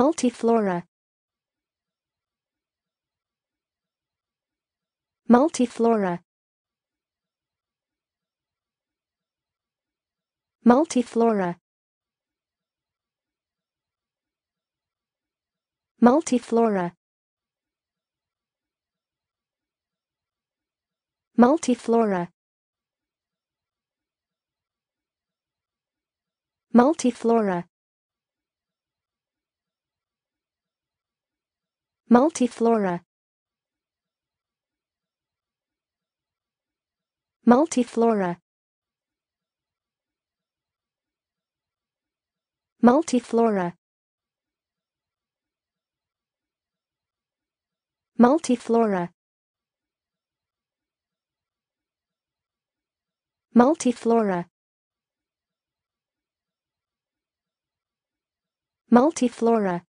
multiflora multiflora multiflora multiflora multiflora multiflora multiflora multiflora multiflora multiflora multiflora multiflora